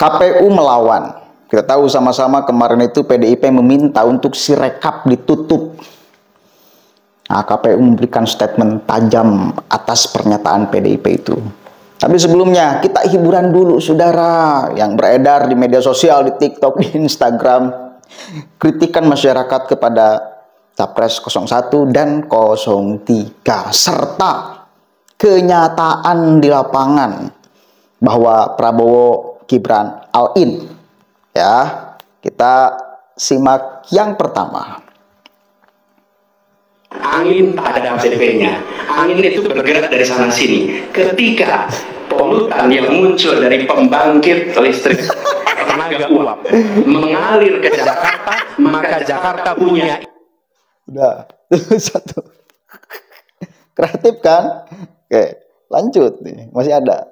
KPU melawan. Kita tahu sama-sama kemarin itu PDIP meminta untuk sirekap ditutup. Nah, KPU memberikan statement tajam atas pernyataan PDIP itu. Tapi sebelumnya kita hiburan dulu saudara yang beredar di media sosial, di TikTok, di Instagram. Kritikan masyarakat kepada Capres 01 dan 03 serta kenyataan di lapangan bahwa Prabowo Gibran Al-In. Ya, kita simak yang pertama. Angin ada CP-nya. Angin itu bergerak dari sana sini. Ketika polutan yang muncul dari pembangkit listrik tenaga uap mengalir ke Jakarta, maka Jakarta punya Udah, satu. Kreatif kan? Oke, lanjut nih. Masih ada.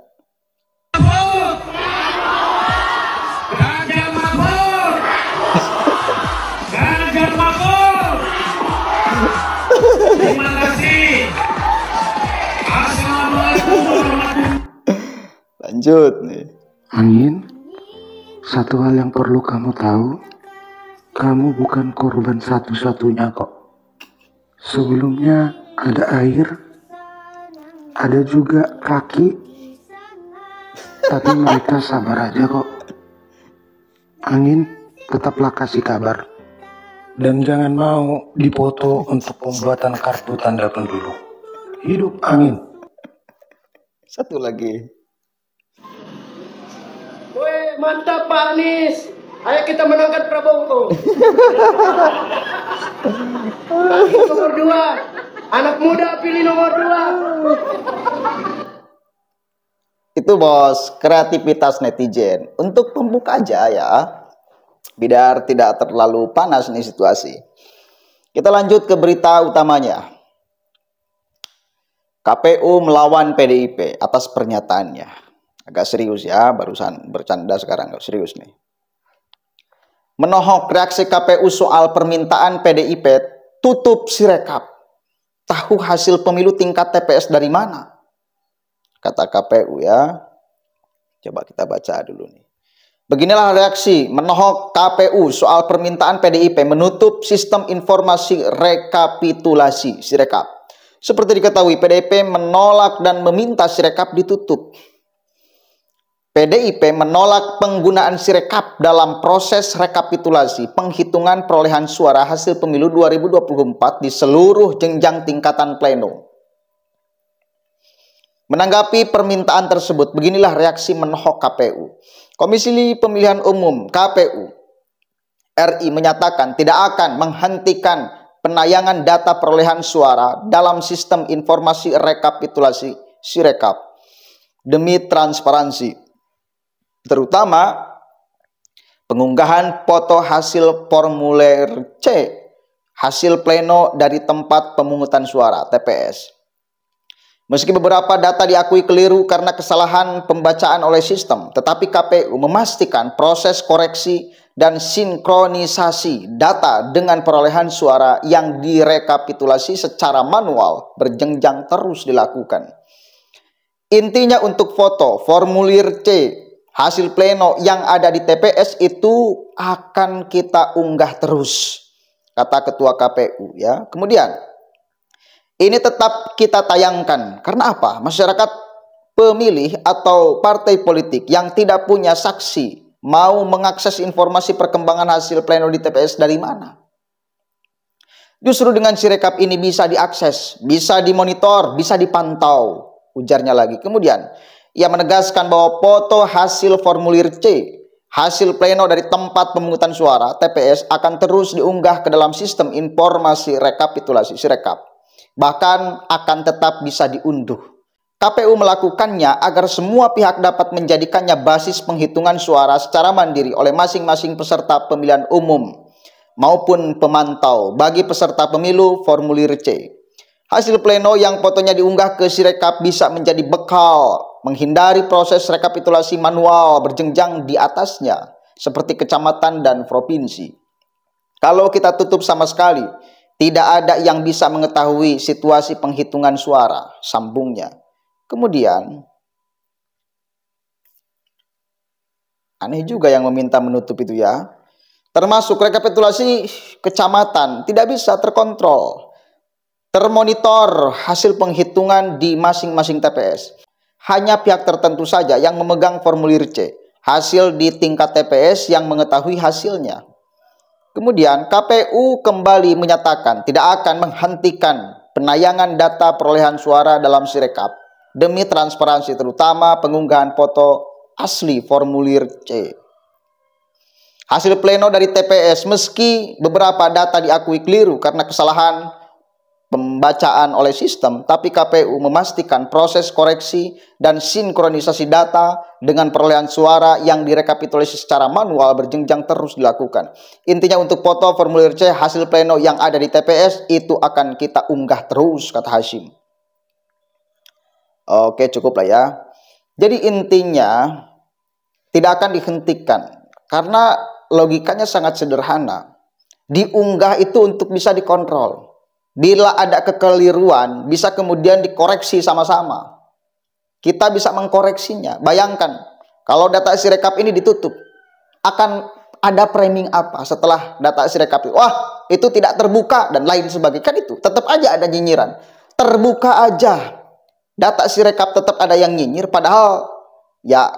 Lanjut nih. Angin, satu hal yang perlu kamu tahu, kamu bukan korban satu-satunya kok. Sebelumnya ada air, ada juga kaki, tapi mereka sabar aja kok. Angin, tetaplah kasih kabar. Dan jangan mau dipoto untuk pembuatan kartu tanda penduduk. Hidup angin. Satu lagi, mantap Pak Anies. Ayo kita menangkan Prabowo. nomor dua, anak muda pilih nomor dua. Itu bos, kreativitas netizen. Untuk pembuka aja ya, biar tidak terlalu panas nih situasi. Kita lanjut ke berita utamanya. KPU melawan PDIP atas pernyataannya. Agak serius ya, barusan bercanda sekarang nggak serius nih. Menohok reaksi KPU soal permintaan PDIP tutup sirekap. Tahu hasil pemilu tingkat TPS dari mana? Kata KPU ya. Coba kita baca dulu nih. Beginilah reaksi menohok KPU soal permintaan PDIP menutup sistem informasi rekapitulasi Sirekap. Seperti diketahui, PDIP menolak dan meminta Sirekap ditutup. PDIP menolak penggunaan sirekap dalam proses rekapitulasi penghitungan perolehan suara hasil pemilu 2024 di seluruh jenjang tingkatan pleno. Menanggapi permintaan tersebut, beginilah reaksi menhok KPU. Komisi Pemilihan Umum KPU RI menyatakan tidak akan menghentikan penayangan data perolehan suara dalam sistem informasi rekapitulasi Sirekap demi transparansi terutama pengunggahan foto hasil formulir C hasil pleno dari tempat pemungutan suara TPS. Meski beberapa data diakui keliru karena kesalahan pembacaan oleh sistem, tetapi KPU memastikan proses koreksi dan sinkronisasi data dengan perolehan suara yang direkapitulasi secara manual berjenjang terus dilakukan. Intinya untuk foto formulir C hasil pleno yang ada di TPS itu akan kita unggah terus kata ketua KPU ya. Kemudian ini tetap kita tayangkan karena apa? Masyarakat pemilih atau partai politik yang tidak punya saksi mau mengakses informasi perkembangan hasil pleno di TPS dari mana? Justru dengan sirekap ini bisa diakses, bisa dimonitor, bisa dipantau, ujarnya lagi. Kemudian, ia menegaskan bahwa foto hasil formulir C, hasil pleno dari tempat pemungutan suara TPS akan terus diunggah ke dalam sistem informasi rekapitulasi Sirekap. Bahkan akan tetap bisa diunduh. KPU melakukannya agar semua pihak dapat menjadikannya basis penghitungan suara secara mandiri oleh masing-masing peserta pemilihan umum maupun pemantau bagi peserta pemilu formulir C. Hasil pleno yang fotonya diunggah ke Sirekap bisa menjadi bekal menghindari proses rekapitulasi manual berjenjang di atasnya seperti kecamatan dan provinsi. Kalau kita tutup sama sekali, tidak ada yang bisa mengetahui situasi penghitungan suara, sambungnya. Kemudian, aneh juga yang meminta menutup itu ya. Termasuk rekapitulasi kecamatan tidak bisa terkontrol, termonitor hasil penghitungan di masing-masing TPS hanya pihak tertentu saja yang memegang formulir C, hasil di tingkat TPS yang mengetahui hasilnya. Kemudian KPU kembali menyatakan tidak akan menghentikan penayangan data perolehan suara dalam Sirekap demi transparansi terutama pengunggahan foto asli formulir C. Hasil pleno dari TPS meski beberapa data diakui keliru karena kesalahan pembacaan oleh sistem, tapi KPU memastikan proses koreksi dan sinkronisasi data dengan perolehan suara yang direkapitulasi secara manual berjenjang terus dilakukan. Intinya untuk foto formulir C hasil pleno yang ada di TPS itu akan kita unggah terus kata Hashim. Oke cukup lah ya. Jadi intinya tidak akan dihentikan karena logikanya sangat sederhana. Diunggah itu untuk bisa dikontrol bila ada kekeliruan bisa kemudian dikoreksi sama-sama. Kita bisa mengkoreksinya. Bayangkan kalau data sirekap ini ditutup akan ada framing apa setelah data sirekap itu? Wah, itu tidak terbuka dan lain sebagainya. Kan itu tetap aja ada nyinyiran. Terbuka aja. Data sirekap tetap ada yang nyinyir padahal ya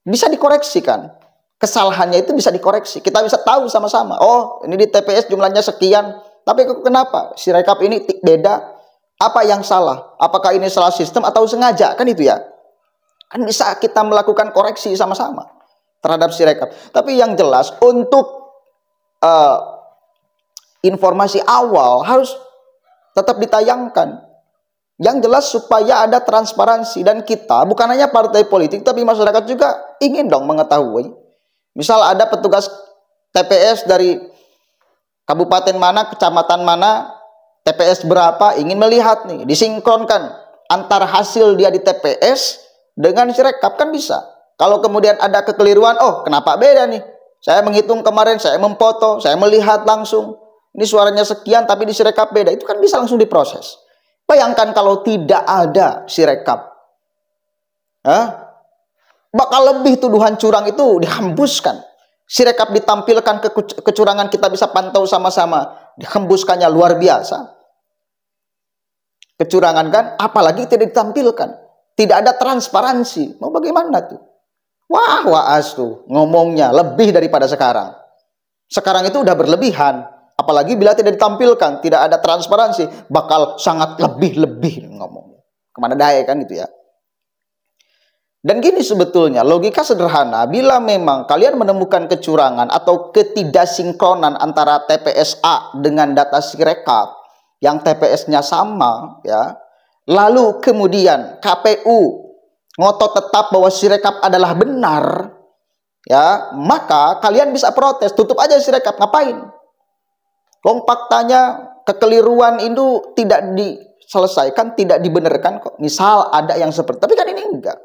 bisa dikoreksikan kesalahannya itu bisa dikoreksi. Kita bisa tahu sama-sama. Oh, ini di TPS jumlahnya sekian. Tapi kenapa? si rekap ini beda. Apa yang salah? Apakah ini salah sistem atau sengaja? Kan itu ya. Kan bisa kita melakukan koreksi sama-sama terhadap si rekap. Tapi yang jelas untuk uh, informasi awal harus tetap ditayangkan. Yang jelas supaya ada transparansi dan kita bukan hanya partai politik tapi masyarakat juga ingin dong mengetahui. Misal ada petugas TPS dari kabupaten mana, kecamatan mana, TPS berapa, ingin melihat nih, disinkronkan antar hasil dia di TPS dengan sirekap kan bisa. Kalau kemudian ada kekeliruan, oh kenapa beda nih? Saya menghitung kemarin, saya memfoto, saya melihat langsung. Ini suaranya sekian tapi di sirekap beda, itu kan bisa langsung diproses. Bayangkan kalau tidak ada sirekap. Hah? Bakal lebih tuduhan curang itu dihembuskan Sirekap ditampilkan ke kecurangan kita bisa pantau sama-sama. dihembuskannya luar biasa. Kecurangan kan apalagi tidak ditampilkan. Tidak ada transparansi. Mau bagaimana tuh? Wah waas tuh ngomongnya lebih daripada sekarang. Sekarang itu udah berlebihan. Apalagi bila tidak ditampilkan, tidak ada transparansi, bakal sangat lebih-lebih ngomongnya. Kemana daya kan gitu ya. Dan gini sebetulnya, logika sederhana, bila memang kalian menemukan kecurangan atau ketidaksinkronan antara TPS A dengan data sirekap yang TPS-nya sama, ya, lalu kemudian KPU ngotot tetap bahwa sirekap adalah benar, ya, maka kalian bisa protes, tutup aja sirekap, ngapain? Wong faktanya kekeliruan itu tidak diselesaikan, tidak dibenarkan kok. Misal ada yang seperti, tapi kan ini enggak.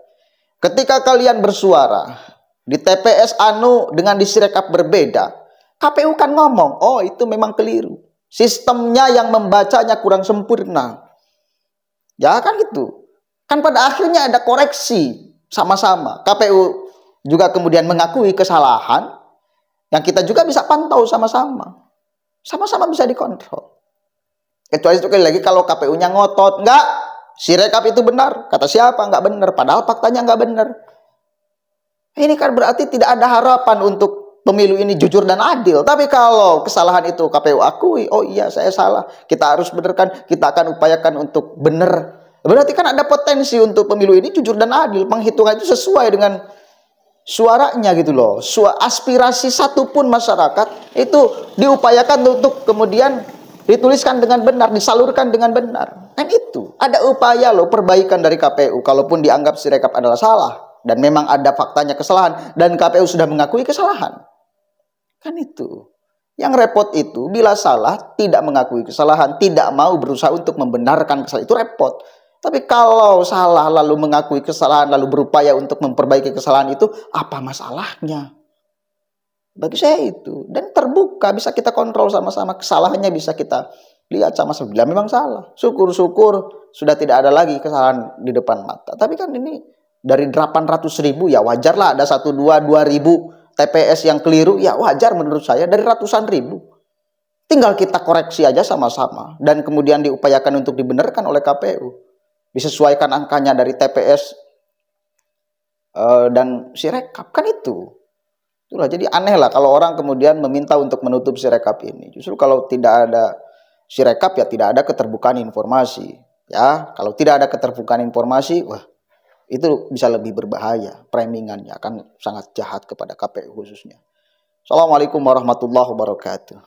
Ketika kalian bersuara di TPS anu dengan di Sirekap berbeda, KPU kan ngomong, "Oh, itu memang keliru. Sistemnya yang membacanya kurang sempurna." Ya kan gitu. Kan pada akhirnya ada koreksi sama-sama. KPU juga kemudian mengakui kesalahan yang kita juga bisa pantau sama-sama. Sama-sama bisa dikontrol. Kecuali itu lagi kalau KPU-nya ngotot, enggak, si rekap itu benar. Kata siapa? Enggak benar. Padahal faktanya enggak benar. Ini kan berarti tidak ada harapan untuk pemilu ini jujur dan adil. Tapi kalau kesalahan itu KPU akui, oh iya saya salah, kita harus benarkan, kita akan upayakan untuk benar. Berarti kan ada potensi untuk pemilu ini jujur dan adil. Penghitungan itu sesuai dengan suaranya gitu loh. Suara aspirasi satupun masyarakat itu diupayakan untuk kemudian Dituliskan dengan benar, disalurkan dengan benar. Kan itu. Ada upaya loh perbaikan dari KPU. Kalaupun dianggap sirekap adalah salah. Dan memang ada faktanya kesalahan. Dan KPU sudah mengakui kesalahan. Kan itu. Yang repot itu bila salah tidak mengakui kesalahan. Tidak mau berusaha untuk membenarkan kesalahan. Itu repot. Tapi kalau salah lalu mengakui kesalahan lalu berupaya untuk memperbaiki kesalahan itu apa masalahnya? Bagi saya itu. Dan terbuka, bisa kita kontrol sama-sama. Kesalahannya bisa kita lihat sama-sama. Bila memang salah. Syukur-syukur sudah tidak ada lagi kesalahan di depan mata. Tapi kan ini dari 800 ribu ya wajarlah ada 1, 2, 2 ribu TPS yang keliru. Ya wajar menurut saya dari ratusan ribu. Tinggal kita koreksi aja sama-sama. Dan kemudian diupayakan untuk dibenarkan oleh KPU. Disesuaikan angkanya dari TPS uh, eh, dan sirekap. Kan itu. Itulah jadi aneh lah kalau orang kemudian meminta untuk menutup sirekap ini. Justru kalau tidak ada sirekap ya tidak ada keterbukaan informasi. Ya, kalau tidak ada keterbukaan informasi, wah itu bisa lebih berbahaya. Primingannya akan sangat jahat kepada KPU khususnya. Assalamualaikum warahmatullahi wabarakatuh.